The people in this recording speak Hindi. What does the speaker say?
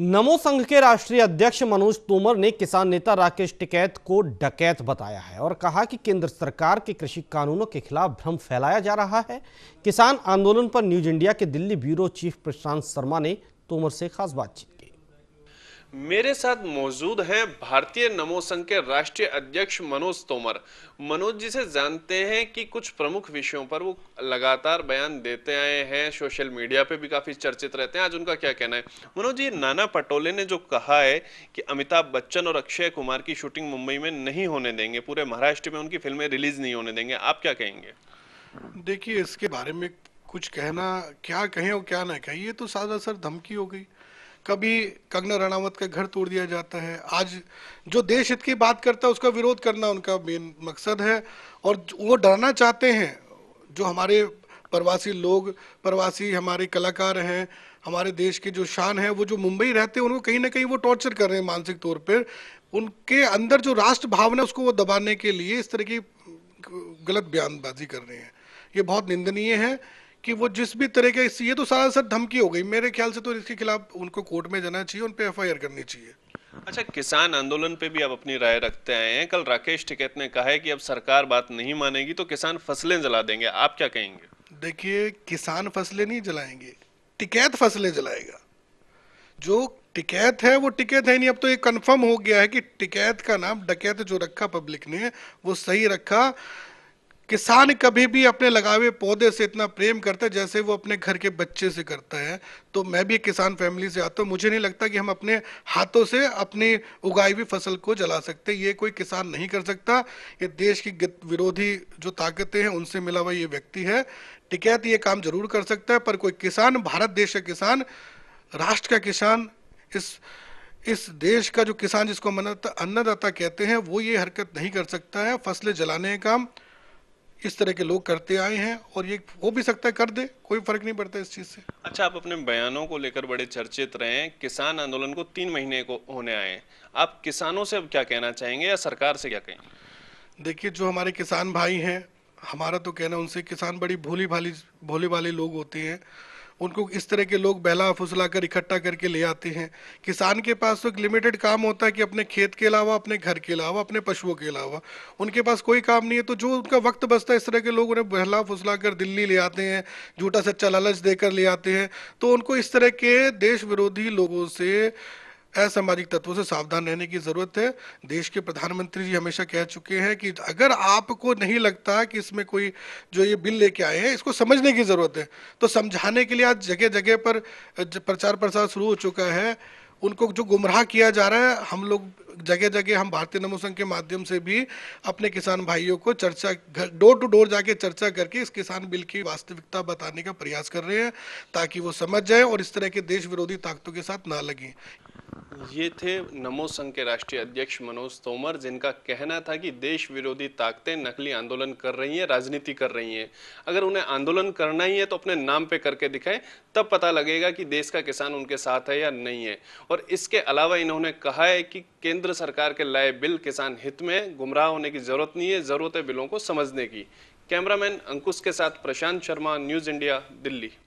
नमो संघ के राष्ट्रीय अध्यक्ष मनोज तोमर ने किसान नेता राकेश टिकैत को डकैत बताया है और कहा कि केंद्र सरकार के कृषि कानूनों के खिलाफ भ्रम फैलाया जा रहा है किसान आंदोलन पर न्यूज इंडिया के दिल्ली ब्यूरो चीफ प्रशांत शर्मा ने तोमर से खास बातचीत मेरे साथ मौजूद हैं भारतीय नमो संघ के राष्ट्रीय अध्यक्ष मनोज तोमर मनोज जी से जानते हैं कि कुछ प्रमुख विषयों पर वो लगातार बयान देते आए हैं सोशल मीडिया पे भी काफी चर्चित रहते हैं आज उनका क्या कहना है मनोज जी नाना पटोले ने जो कहा है कि अमिताभ बच्चन और अक्षय कुमार की शूटिंग मुंबई में नहीं होने देंगे पूरे महाराष्ट्र में उनकी फिल्में रिलीज नहीं होने देंगे आप क्या कहेंगे देखिए इसके बारे में कुछ कहना क्या कहें और क्या ना कहें ये तो सादा सर धमकी हो गई कभी कंगना रणावत का घर तोड़ दिया जाता है आज जो देश हित की बात करता है उसका विरोध करना उनका मेन मकसद है और वो डरना चाहते हैं जो हमारे प्रवासी लोग प्रवासी हमारे कलाकार हैं हमारे देश के जो शान है वो जो मुंबई रहते हैं उनको कहीं ना कहीं वो टॉर्चर कर रहे हैं मानसिक तौर पर उनके अंदर जो राष्ट्र भावना उसको वो दबाने के लिए इस तरह की गलत बयानबाजी कर रहे हैं ये बहुत निंदनीय है कि वो जिस भी तरह के ये तो सारा सर धमकी हो गई मेरे ख्याल से तो इसके खिलाफ उनको कोर्ट में जाना चाहिए उन पर एफ करनी चाहिए अच्छा किसान आंदोलन पे भी आप अपनी राय रखते आए हैं कल राकेश टिकैत ने कहा है कि अब सरकार बात नहीं मानेगी तो किसान फसलें जला देंगे आप क्या कहेंगे देखिए किसान फसलें नहीं जलाएंगे टिकैत फसलें जलाएगा जो टिकैत है वो टिकैत है नहीं अब तो ये कंफर्म हो गया है कि टिकैत का नाम डकैत जो रखा पब्लिक ने वो सही रखा किसान कभी भी अपने लगावे पौधे से इतना प्रेम करता है जैसे वो अपने घर के बच्चे से करता है तो मैं भी किसान फैमिली से आता हूँ मुझे नहीं लगता कि हम अपने हाथों से अपनी उगाई हुई फसल को जला सकते ये कोई किसान नहीं कर सकता ये देश की विरोधी जो ताकतें हैं उनसे मिला हुआ ये व्यक्ति है टिकैत ये काम जरूर कर सकता है पर कोई किसान भारत देश का किसान राष्ट्र का किसान इस इस देश का जो किसान जिसको अन्नदाता कहते हैं वो ये हरकत नहीं कर सकता है फसलें जलाने का काम इस तरह के लोग करते आए हैं और ये हो भी सकता है कर दे कोई फर्क नहीं पड़ता इस चीज से अच्छा आप अपने बयानों को लेकर बड़े चर्चित रहे हैं किसान आंदोलन को तीन महीने को होने आए आप किसानों से अब क्या कहना चाहेंगे या सरकार से क्या कहेंगे देखिए जो हमारे किसान भाई हैं हमारा तो कहना उनसे किसान बड़ी भोली भाली भोले भाले लोग होते हैं उनको इस तरह के लोग बहला फुसला कर इकट्ठा करके ले आते हैं किसान के पास तो एक लिमिटेड काम होता है कि अपने खेत के अलावा अपने घर के अलावा अपने पशुओं के अलावा उनके पास कोई काम नहीं है तो जो उनका वक्त बचता है इस तरह के लोग उन्हें बहला फुसला कर दिल्ली ले आते हैं झूठा सच्चा लालच देकर ले आते हैं तो उनको इस तरह के देश विरोधी लोगों से असामाजिक तत्वों से सावधान रहने की ज़रूरत है देश के प्रधानमंत्री जी हमेशा कह चुके हैं कि अगर आपको नहीं लगता कि इसमें कोई जो ये बिल लेके आए हैं इसको समझने की ज़रूरत है तो समझाने के लिए आज जगह जगह पर प्रचार प्रसार शुरू हो चुका है उनको जो गुमराह किया जा रहा है हम लोग जगह जगह हम भारतीय नमो संघ के माध्यम से भी अपने किसान भाइयों को चर्चा डोर टू डोर जाके चर्चा करके इस किसान बिल की वास्तविकता बताने का प्रयास कर रहे हैं ताकि वो समझ जाए और इस तरह के देश विरोधी ताकतों के साथ ना लगें ये थे नमो संघ के राष्ट्रीय अध्यक्ष मनोज तोमर जिनका कहना था कि देश विरोधी ताकतें नकली आंदोलन कर रही हैं राजनीति कर रही हैं अगर उन्हें आंदोलन करना ही है तो अपने नाम पे करके दिखाएं तब पता लगेगा कि देश का किसान उनके साथ है या नहीं है और इसके अलावा इन्होंने कहा है कि केंद्र सरकार के लाए बिल किसान हित में गुमराह होने की जरूरत नहीं है जरूरत है बिलों को समझने की कैमरामैन अंकुश के साथ प्रशांत शर्मा न्यूज़ इंडिया दिल्ली